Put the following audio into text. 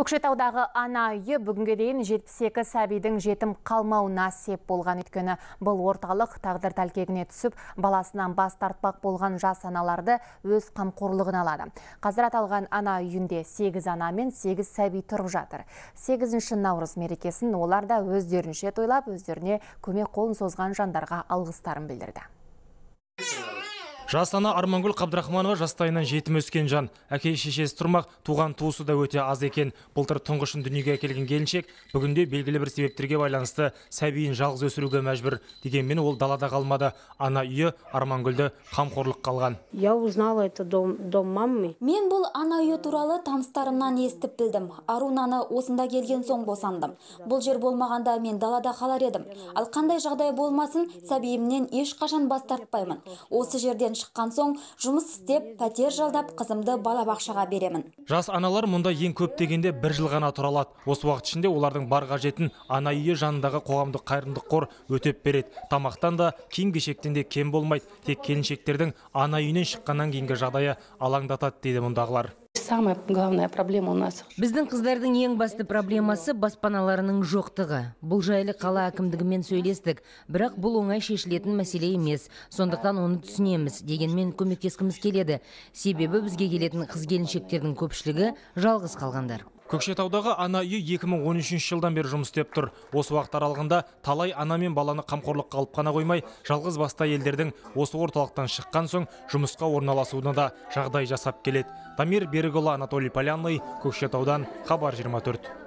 көкшетаудағы ана үйі бүгінге дейін 72 сәбидің жетім қалмауына сеп болған өйткені бұл орталық тағдыр тәлкегіне түсіп баласынан бас тартпақ болған жас аналарды өз қамқорлығына алады қазір аталған ана үйінде 8 ана мен 8 сәби тұрып жатыр 8 наурыз мерекесін олар да өздерінше тойлап өздеріне көмек қолын созған жандарға алғыстарын білдірді жастана ана армангүл қабдрахманова жастайынан жетім өскен жан әке шешесі тұрмақ туған туысы да өте аз екен былтыр тұңғышын дүниеге әкелген келіншек бүгінде белгілі бір себептерге байланысты сәбиін жалғыз өсіруге мәжбүр дегенмен ол далада қалмады ана үйі армангүлді қамқорлық қалған я узнала это дом, дом мамы мен бұл ана үйі туралы таныстарымнан естіп білдім арунаны осында келген соң босандым бұл жер болмағанда мен далада қалар едім ал қандай жағдай болмасын сәбиімнен ешқашан бас тартпаймын осы жерден шыққан соң жұмыс істеп пәтер жалдап қызымды балабақшаға беремін жас аналар мұнда ең көп дегенде бір жыл ғана тұра алады осы уақыт ішінде олардың бар қажетін ана үйі жанындағы қоғамдық қайырымдылық қор өтеп береді тамақтан да киім кешектен де кем болмайды тек келіншектердің ана үйінен шыққаннан кейінгі жағдайы алаңдатады дейді мұндағылар самая главная проблема у нас біздің қыздардың ең басты проблемасы баспаналарының жоқтығы бұл жайлы қала әкімдігімен сөйлестік бірақ бұл оңай шешілетін мәселе емес сондықтан оны түсінеміз дегенмен көмектескіміз келеді себебі бізге келетін қыз келіншектердің көпшілігі жалғыз қалғандар көкшетаудағы ана үйі 2013 жылдан бері жұмыс істеп тұр осы уақыт аралығында талай ана мен баланы қамқорлыққа алып қана қоймай жалғыз басты әйелдердің осы орталықтан шыққан соң жұмысқа орналасуына да жағдай жасап келеді дамир берікұлы анатолий полянный көкшетаудан хабар 24